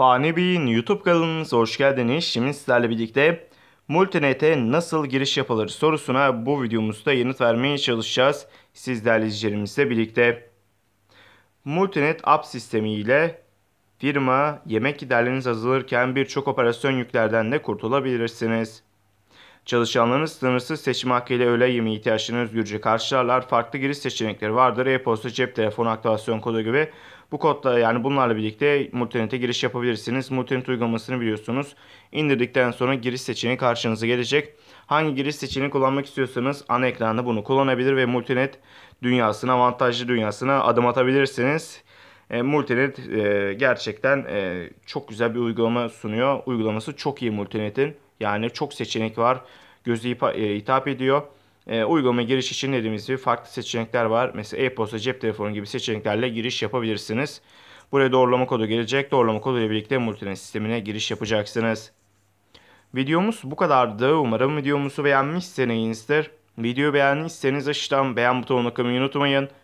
Fani Bey'in YouTube kanalımıza hoş geldiniz. Şimdi sizlerle birlikte Multinet'e nasıl giriş yapılır sorusuna bu videomuzda yanıt vermeye çalışacağız. Siz izleyicilerimizle birlikte. Multinet app sistemi ile firma yemek giderleriniz azalırken birçok operasyon yüklerden de kurtulabilirsiniz. Çalışanlarınız sınırsız seçim hakkıyla öğle yemeği ihtiyaçlarını özgürce karşılarlar. Farklı giriş seçenekleri vardır. E-posta, cep telefonu, aktivasyon kodu gibi. Bu kodla yani bunlarla birlikte Multinet'e giriş yapabilirsiniz. Multinet uygulamasını biliyorsunuz. İndirdikten sonra giriş seçeneği karşınıza gelecek. Hangi giriş seçeneğini kullanmak istiyorsanız ana ekranda bunu kullanabilir ve Multinet dünyasına, avantajlı dünyasına adım atabilirsiniz. E, Multinet e, gerçekten e, çok güzel bir uygulama sunuyor. Uygulaması çok iyi Multinet'in. Yani çok seçenek var. Gözü e, hitap ediyor. E, uygulama giriş için dediğimiz gibi farklı seçenekler var. Mesela e-posta, cep telefonu gibi seçeneklerle giriş yapabilirsiniz. Buraya doğrulama kodu gelecek. Doğrulama koduyla birlikte Multinet sistemine giriş yapacaksınız. Videomuz bu kadardı. Umarım videomuzu beğenmişsinizdir. Videoyu beğendiyseniz aşağıdan beğen butonuna kılmayı unutmayın.